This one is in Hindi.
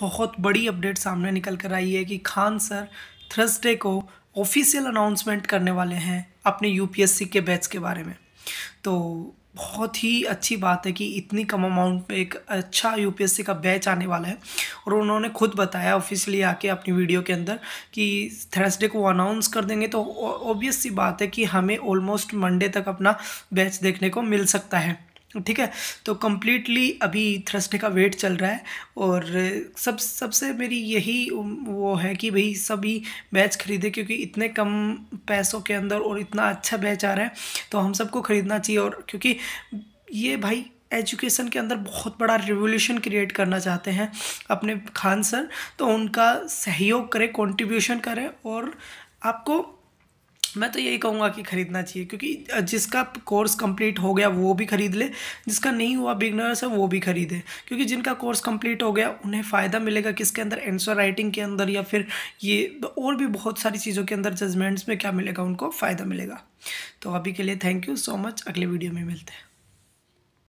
बहुत बड़ी अपडेट सामने निकल कर आई है कि खान सर थर्सडे को ऑफिशियल अनाउंसमेंट करने वाले हैं अपने यूपीएससी के बैच के बारे में तो बहुत ही अच्छी बात है कि इतनी कम अमाउंट में एक अच्छा यूपीएससी का बैच आने वाला है और उन्होंने खुद बताया ऑफिशियली आके अपनी वीडियो के अंदर कि थर्सडे को अनाउंस कर देंगे तो ऑब्वियस सी बात है कि हमें ऑलमोस्ट मंडे तक अपना बैच देखने को मिल सकता है ठीक है तो कम्प्लीटली अभी थ्रस्टे का वेट चल रहा है और सब सबसे मेरी यही वो है कि भाई सभी बैच ख़रीदे क्योंकि इतने कम पैसों के अंदर और इतना अच्छा बैच आ रहा है तो हम सबको ख़रीदना चाहिए और क्योंकि ये भाई एजुकेशन के अंदर बहुत बड़ा रिवोल्यूशन क्रिएट करना चाहते हैं अपने खान सर तो उनका सहयोग करें कॉन्ट्रीब्यूशन करें और आपको मैं तो यही कहूँगा कि ख़रीदना चाहिए क्योंकि जिसका कोर्स कंप्लीट हो गया वो भी ख़रीद ले जिसका नहीं हुआ बिगनर्स है वो भी ख़रीदे क्योंकि जिनका कोर्स कंप्लीट हो गया उन्हें फ़ायदा मिलेगा किसके अंदर एंसर राइटिंग के अंदर या फिर ये और भी बहुत सारी चीज़ों के अंदर जजमेंट्स में क्या मिलेगा उनको फ़ायदा मिलेगा तो अभी के लिए थैंक यू सो मच अगले वीडियो में मिलते हैं